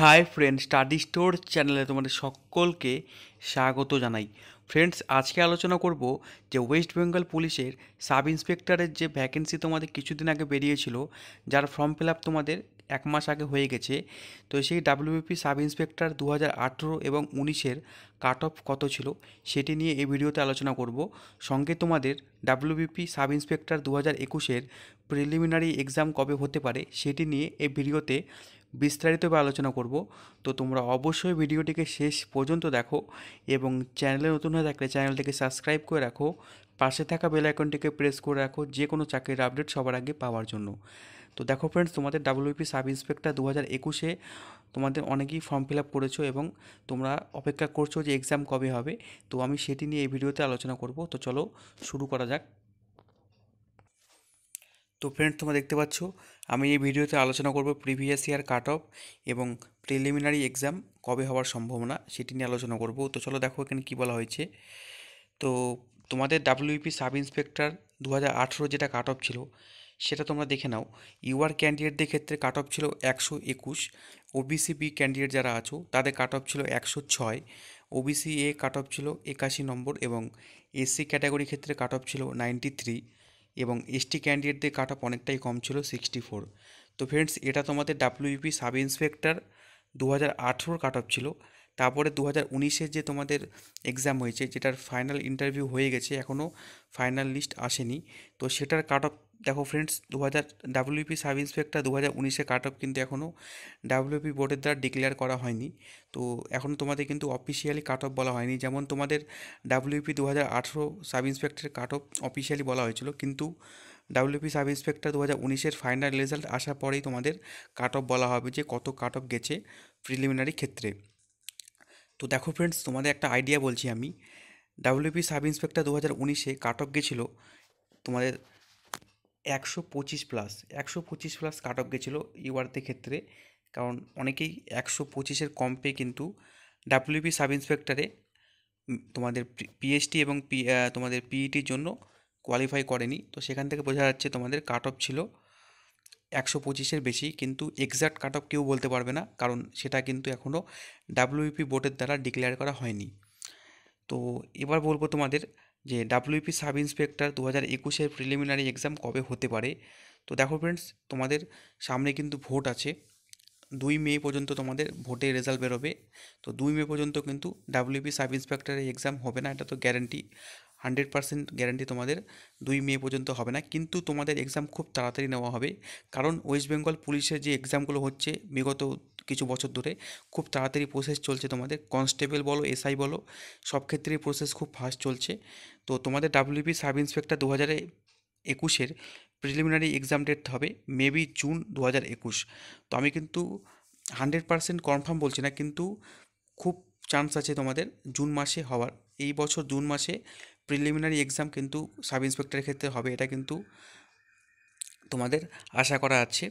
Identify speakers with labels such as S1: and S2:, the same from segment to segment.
S1: hi friends study store চ্যানেলে তোমাদের সকলকে স্বাগত জানাই ফ্রেন্ডস আজকে আলোচনা করব যে ওয়েস্ট বেঙ্গল পুলিশের সাব ইন্সপেক্টরের যে ভ্যাকেন্সি তোমাদের কিছুদিন আগে বেরিয়েছিল যার ফর্ম ফিল আপ তোমাদের এক মাস আগে হয়ে গেছে তো সেই ডাব্লিউপি সাব ইন্সপেক্টর দু আঠেরো এবং উনিশের কাট অফ কত ছিল সেটি নিয়ে এই ভিডিওতে আলোচনা করব সঙ্গে তোমাদের ডাব্লিউবিপি সাব ইন্সপেক্টর দু হাজার একুশের প্রিলিমিনারি এক্সাম কবে হতে পারে সেটি নিয়ে এই ভিডিওতে বিস্তারিতভাবে আলোচনা করব তো তোমরা অবশ্যই ভিডিওটিকে শেষ পর্যন্ত দেখো এবং চ্যানেলে নতুন হয়ে থাকলে চ্যানেলটিকে সাবস্ক্রাইব করে রাখো পাশে থাকা বেল আইকনটিকে প্রেস করে রাখো যে কোনো চাকরির আপডেট সবার আগে পাওয়ার জন্য তো দেখো ফ্রেন্ডস তোমাদের ডাব্লিউপি সাব ইন্সপেক্টর দু হাজার একুশে তোমাদের অনেকেই ফর্ম ফিল আপ করেছো এবং তোমরা অপেক্ষা করছো যে এক্সাম কবে হবে তো আমি সেটি নিয়ে এই ভিডিওতে আলোচনা করব তো চলো শুরু করা যাক তো ফ্রেন্ড তোমরা দেখতে পাচ্ছ আমি এই ভিডিওতে আলোচনা করব প্রিভিয়াস ইয়ার কাট অফ এবং প্রিলিমিনারি এক্সাম কবে হওয়ার সম্ভাবনা সেটি নিয়ে আলোচনা করব তো চলো দেখো এখানে কী বলা হয়েছে তো তোমাদের ডাব্লিউপি সাব ইন্সপেক্টর দু যেটা কাট অফ ছিল সেটা তোমরা দেখে নাও ইউআর ক্যান্ডিডেটদের ক্ষেত্রে কাট অফ ছিল একশো একুশ ওবিসি বি ক্যান্ডিডেট যারা আছো তাদের কাট অফ ছিল একশো ছয় ওবিসি এ কাট অফ ছিল একাশি নম্বর এবং এসসি ক্যাটাগরি ক্ষেত্রে কাট অফ ছিল নাইনটি থ্রি এবং এসটি ক্যান্ডিডেটদের কাট অফ অনেকটাই কম ছিল সিক্সটি ফোর তো ফ্রেন্ডস এটা তোমাদের ডাব্লিউপি সাব ইন্সপেক্টর দু হাজার আঠেরোর কাট অফ ছিল তারপরে দু হাজার যে তোমাদের এক্সাম হয়েছে যেটার ফাইনাল ইন্টারভিউ হয়ে গেছে এখনও ফাইনাল লিস্ট আসেনি তো সেটার কাট অফ দেখো ফ্রেন্ডস দু হাজার ডাব্লিউপি সাব ইন্সপেক্টর দু হাজার উনিশে কাট অফ কিন্তু এখনও ডাব্লিউপি বোর্ডের দ্বারা ডিক্লেয়ার করা হয়নি তো এখন তোমাদের কিন্তু অফিসিয়ালি কাট অফ বলা হয়নি যেমন তোমাদের ডাব্লিউপি দু হাজার আঠেরো সাব ইন্সপেক্টরের কাট অফ অফিসিয়ালি বলা হয়েছিল কিন্তু ডাব্লিউপি সাব ইন্সপেক্টর দু হাজার উনিশের ফাইনাল রেজাল্ট আসার পরেই তোমাদের কাট অফ বলা হবে যে কত কাট অফ গেছে প্রিলিমিনারি ক্ষেত্রে তো দেখো ফ্রেন্ডস তোমাদের একটা আইডিয়া বলছি আমি ডাব্লিউপি সাব ইন্সপেক্টর দু হাজার উনিশে কাট অফ গেছিলো তোমাদের একশো পঁচিশ প্লাস একশো পঁচিশ প্লাস কাট অফ গেছিলো ইউআরতে ক্ষেত্রে কারণ অনেকেই একশো পঁচিশের কম পেয়ে কিন্তু ডাব্লিউপি সাব ইন্সপেক্টরে তোমাদের পিএইচটি এবং পি তোমাদের পিইটির e জন্য কোয়ালিফাই করেনি তো সেখান থেকে বোঝা যাচ্ছে তোমাদের কাট অফ ছিল একশো পঁচিশের বেশি কিন্তু এক্স্যাক্ট কাট অফ কেউ বলতে পারবে না কারণ সেটা কিন্তু এখনও ডাব্লিউপি বোর্ডের দ্বারা ডিক্লেয়ার করা হয়নি তো এবার বলবো তোমাদের যে ডাব্লিউপি সাব ইন্সপেক্টর দু হাজার একুশের প্রিলিমিনারি এক্সাম কবে হতে পারে তো দেখো ফ্রেন্ডস তোমাদের সামনে কিন্তু ভোট আছে দুই মে পর্যন্ত তোমাদের ভোটের রেজাল্ট বেরোবে তো দুই মে পর্যন্ত কিন্তু ডাব্লিউপি সাব ইন্সপেক্টরের এক্সাম হবে না এটা তো গ্যারান্টি হান্ড্রেড পার্সেন্ট গ্যারান্টি তোমাদের দুই মে পর্যন্ত হবে না কিন্তু তোমাদের এক্সাম খুব তাড়াতাড়ি নেওয়া হবে কারণ ওয়েস্ট বেঙ্গল পুলিশের যে এক্সামগুলো হচ্ছে বিগত কিছু বছর ধরে খুব তাড়াতাড়ি প্রসেস চলছে তোমাদের কনস্টেবল বলো এসআই বলো সব ক্ষেত্রেই প্রসেস খুব ফাস্ট চলছে তো তোমাদের ডাব্লিউপি সাব ইন্সপেক্টর দু হাজার একুশের প্রিলিমিনারি এক্সাম ডেট হবে মেবি জুন দু হাজার একুশ তো আমি কিন্তু হান্ড্রেড পারসেন্ট কনফার্ম বলছি না কিন্তু খুব চান্স আছে তোমাদের জুন মাসে হওয়ার এই বছর জুন মাসে প্রিলিমিনারি এক্সাম কিন্তু সাব ইন্সপেক্টরের ক্ষেত্রে হবে এটা কিন্তু তোমাদের আশা করা আছে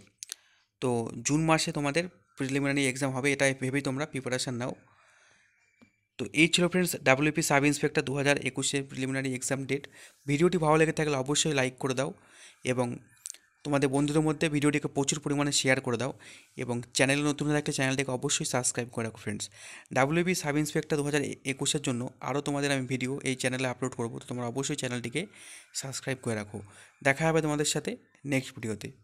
S1: তো জুন মাসে তোমাদের প্রিলিমিনারি এক্সাম হবে এটা ভেবেই তোমরা প্রিপারেশান নাও তো এই ছিল ফ্রেন্ডস ডাব্লিউপি সাব ইন্সপেক্টর দু হাজার একুশে প্রিলিমিনারি এক্সাম ডেট ভিডিওটি ভালো লেগে থাকলে অবশ্যই লাইক করে দাও এবং তোমাদের বন্ধুদের মধ্যে ভিডিওটিকে প্রচুর পরিমাণে শেয়ার করে দাও এবং চ্যানেলে নতুন থাকলে চ্যানেলটিকে অবশ্যই সাবস্ক্রাইব করে রাখো ফ্রেন্ডস ডাব্লিউপি সাব ইন্সপেক্টর দু হাজার একুশের জন্য আরও তোমাদের আমি ভিডিও এই চ্যানেলে আপলোড করবো তো তোমরা অবশ্যই চ্যানেলটিকে সাবস্ক্রাইব করে রাখো দেখা হবে তোমাদের সাথে নেক্সট ভিডিওতে